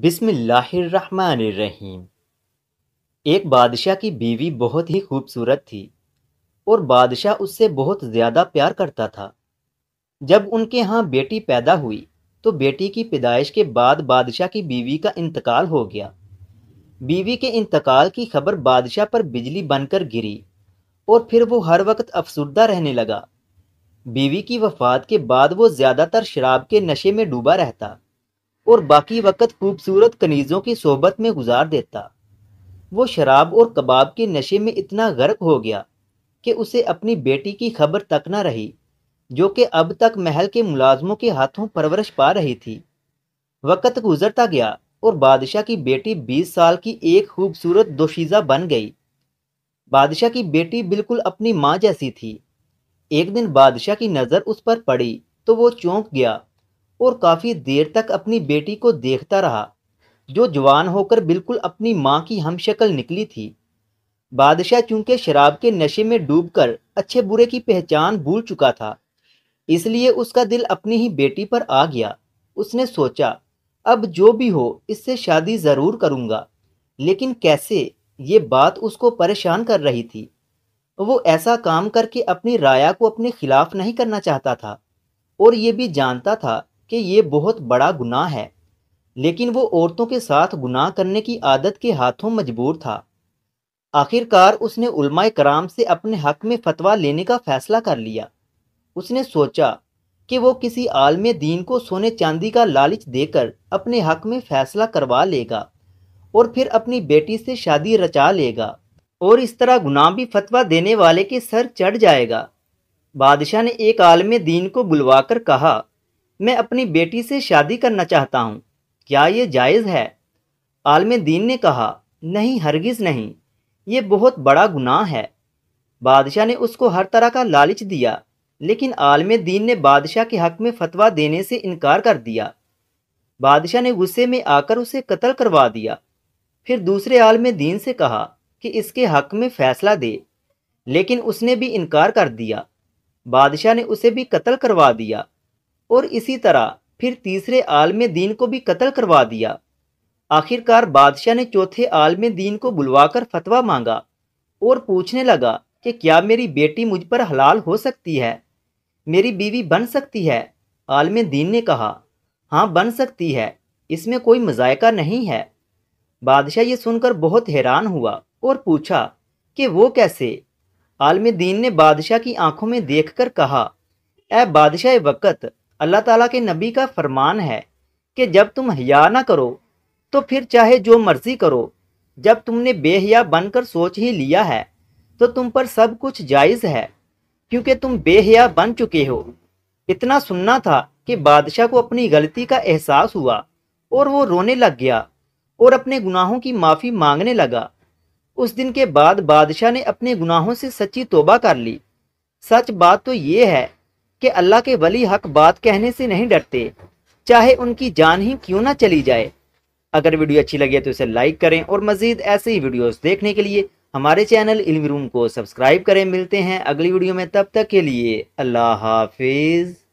बिस्मिल्लाहिर्रहमानिर्रहीम एक बादशाह की बीवी बहुत ही खूबसूरत थी और बादशाह उससे बहुत ज़्यादा प्यार करता था जब उनके यहाँ बेटी पैदा हुई तो बेटी की पैदाइश के बाद बादशाह की बीवी का इंतकाल हो गया बीवी के इंतकाल की खबर बादशाह पर बिजली बनकर गिरी और फिर वो हर वक्त अफसरदा रहने लगा बीवी की वफात के बाद वो ज़्यादातर शराब के नशे में डूबा रहता और बाकी वक्त खूबसूरत कनीज़ों की सोबत में गुजार देता वो शराब और कबाब के नशे में इतना गर्क हो गया कि उसे अपनी बेटी की खबर तक न रही जो कि अब तक महल के मुलाजमों के हाथों परवरिश पा रही थी वक्त गुजरता गया और बादशाह की बेटी बीस साल की एक खूबसूरत दोशीज़ा बन गई बादशाह की बेटी बिल्कुल अपनी माँ जैसी थी एक दिन बादशाह की नज़र उस पर पड़ी तो वो चौंक गया और काफ़ी देर तक अपनी बेटी को देखता रहा जो जवान होकर बिल्कुल अपनी माँ की हमशक्ल निकली थी बादशाह चूंकि शराब के नशे में डूबकर अच्छे बुरे की पहचान भूल चुका था इसलिए उसका दिल अपनी ही बेटी पर आ गया उसने सोचा अब जो भी हो इससे शादी ज़रूर करूँगा लेकिन कैसे ये बात उसको परेशान कर रही थी वो ऐसा काम करके अपनी राया को अपने खिलाफ नहीं करना चाहता था और ये भी जानता था कि ये बहुत बड़ा गुनाह है लेकिन वो औरतों के साथ गुनाह करने की आदत के हाथों मजबूर था आखिरकार उसने उलमा कराम से अपने हक में फतवा लेने का फैसला कर लिया उसने सोचा कि वो किसी आलम दीन को सोने चांदी का लालच देकर अपने हक में फैसला करवा लेगा और फिर अपनी बेटी से शादी रचा लेगा और इस तरह गुनाह भी फतवा देने वाले के सर चढ़ जाएगा बादशाह ने एक आलम दीन को बुलवाकर कहा मैं अपनी बेटी से शादी करना चाहता हूँ क्या ये जायज़ है आलम दीन ने कहा नहीं हरगिज़ नहीं ये बहुत बड़ा गुनाह है बादशाह ने उसको हर तरह का लालच दिया लेकिन आलम दीन ने बादशाह के हक में फतवा देने से इनकार कर दिया बादशाह ने गुस्से में आकर उसे कत्ल करवा दिया फिर दूसरे आलम दीन से कहा कि इसके हक में फ़ैसला दे लेकिन उसने भी इनकार कर दिया बादशाह ने उसे भी कत्ल करवा दिया और इसी तरह फिर तीसरे आलम दीन को भी कत्ल करवा दिया आखिरकार बादशाह ने चौथे आलम दीन को बुलवाकर फतवा मांगा और पूछने लगा कि क्या मेरी बेटी मुझ पर हलाल हो सकती है मेरी बीवी बन सकती है आलम दीन ने कहा हाँ बन सकती है इसमें कोई मजायका नहीं है बादशाह ये सुनकर बहुत हैरान हुआ और पूछा कि वो कैसे आलम दीन ने बादशाह की आंखों में देखकर कहा ए बादशाह वक़्त अल्लाह ताला के नबी का फरमान है कि जब तुम हया ना करो तो फिर चाहे जो मर्जी करो जब तुमने बेहया बनकर सोच ही लिया है तो तुम पर सब कुछ जायज़ है क्योंकि तुम बेहया बन चुके हो इतना सुनना था कि बादशाह को अपनी गलती का एहसास हुआ और वो रोने लग गया और अपने गुनाहों की माफ़ी मांगने लगा उस दिन के बाद बादशाह ने अपने गुनाहों से सच्ची तोबा कर ली सच बात तो ये है कि अल्लाह के वली हक बात कहने से नहीं डरते चाहे उनकी जान ही क्यों ना चली जाए अगर वीडियो अच्छी लगी तो इसे लाइक करें और मज़ीद ऐसे ही वीडियोस देखने के लिए हमारे चैनल इल्मी रूम को सब्सक्राइब करें मिलते हैं अगली वीडियो में तब तक के लिए अल्लाह हाफिज़